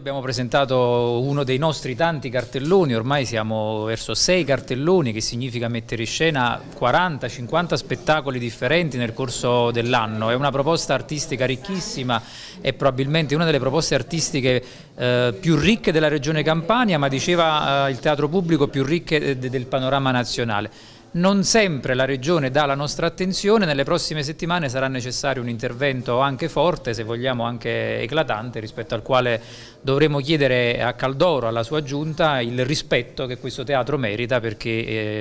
Oggi abbiamo presentato uno dei nostri tanti cartelloni, ormai siamo verso sei cartelloni, che significa mettere in scena 40-50 spettacoli differenti nel corso dell'anno. È una proposta artistica ricchissima, è probabilmente una delle proposte artistiche eh, più ricche della regione Campania, ma diceva eh, il teatro pubblico più ricche eh, de del panorama nazionale non sempre la Regione dà la nostra attenzione, nelle prossime settimane sarà necessario un intervento anche forte, se vogliamo anche eclatante, rispetto al quale dovremo chiedere a Caldoro, alla sua giunta, il rispetto che questo teatro merita, perché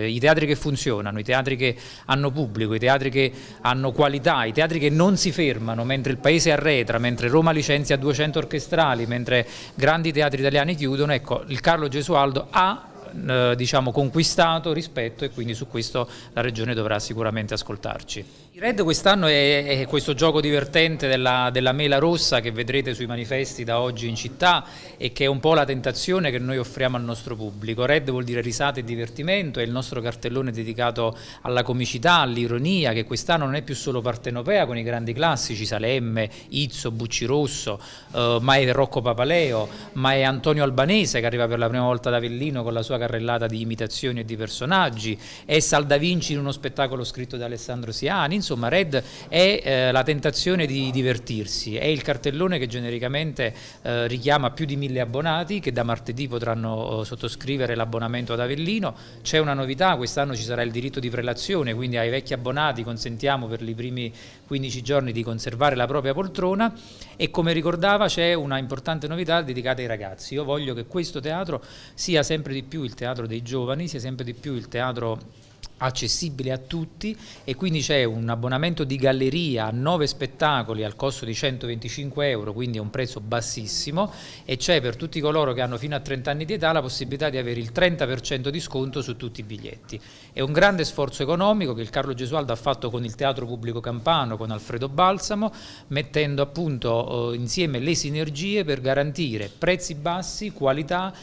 eh, i teatri che funzionano, i teatri che hanno pubblico, i teatri che hanno qualità, i teatri che non si fermano, mentre il Paese arretra, mentre Roma licenzia 200 orchestrali, mentre grandi teatri italiani chiudono, ecco, il Carlo Gesualdo ha eh, diciamo, conquistato rispetto e quindi su questo la Regione dovrà sicuramente ascoltarci. Il Red quest'anno è, è, questo gioco divertente della, della mela rossa che vedrete sui manifesti da oggi in città e che è un po' la tentazione che noi offriamo al nostro pubblico. Red vuol dire risate e divertimento, è il nostro cartellone dedicato alla comicità, all'ironia che quest'anno non è più solo partenopea con i grandi classici Salemme, Izzo, Bucci Rosso, eh, ma è Rocco Papaleo, ma è Antonio Albanese che arriva per la prima volta ad Avellino con la sua carrellata di imitazioni e di personaggi, è Salda Vinci in uno spettacolo scritto da Alessandro Siani, insomma Red è eh, la tentazione di divertirsi, è il cartellone che genericamente eh, richiama più di mille abbonati che da martedì potranno eh, sottoscrivere l'abbonamento ad Avellino, c'è una novità, quest'anno ci sarà il diritto di prelazione, quindi ai vecchi abbonati consentiamo per i primi 15 giorni di conservare la propria poltrona e come ricordava c'è una importante novità dedicata ai ai ragazzi. Io voglio che questo teatro sia sempre di più il teatro dei giovani, sia sempre di più il teatro accessibile a tutti e quindi c'è un abbonamento di galleria a 9 spettacoli al costo di 125 euro, quindi è un prezzo bassissimo e c'è per tutti coloro che hanno fino a 30 anni di età la possibilità di avere il 30% di sconto su tutti i biglietti. È un grande sforzo economico che il Carlo Gesualdo ha fatto con il Teatro Pubblico Campano, con Alfredo Balsamo, mettendo appunto eh, insieme le sinergie per garantire prezzi bassi, qualità,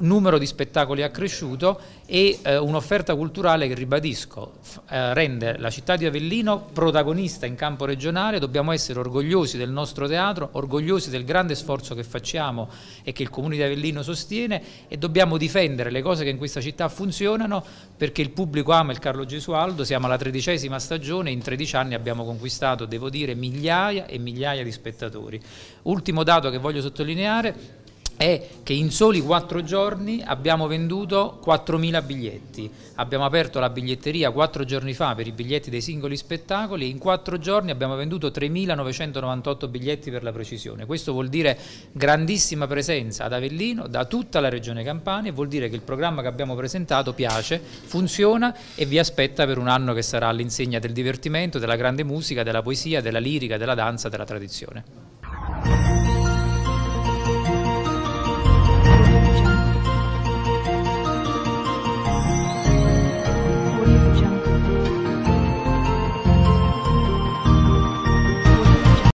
numero di spettacoli accresciuto e eh, un'offerta culturale che, ribadisco, eh, rende la città di Avellino protagonista in campo regionale, dobbiamo essere orgogliosi del nostro teatro, orgogliosi del grande sforzo che facciamo e che il Comune di Avellino sostiene e dobbiamo difendere le cose che in questa città funzionano perché il pubblico ama il Carlo Gesualdo, siamo alla tredicesima stagione, in 13 anni abbiamo conquistato, devo dire, migliaia e migliaia di spettatori. Ultimo dato che voglio sottolineare è che in soli quattro giorni abbiamo venduto 4.000 biglietti. Abbiamo aperto la biglietteria quattro giorni fa per i biglietti dei singoli spettacoli e in quattro giorni abbiamo venduto 3.998 biglietti per la precisione. Questo vuol dire grandissima presenza ad Avellino, da tutta la regione Campania, e vuol dire che il programma che abbiamo presentato piace, funziona e vi aspetta per un anno che sarà all'insegna del divertimento, della grande musica, della poesia, della lirica, della danza, della tradizione.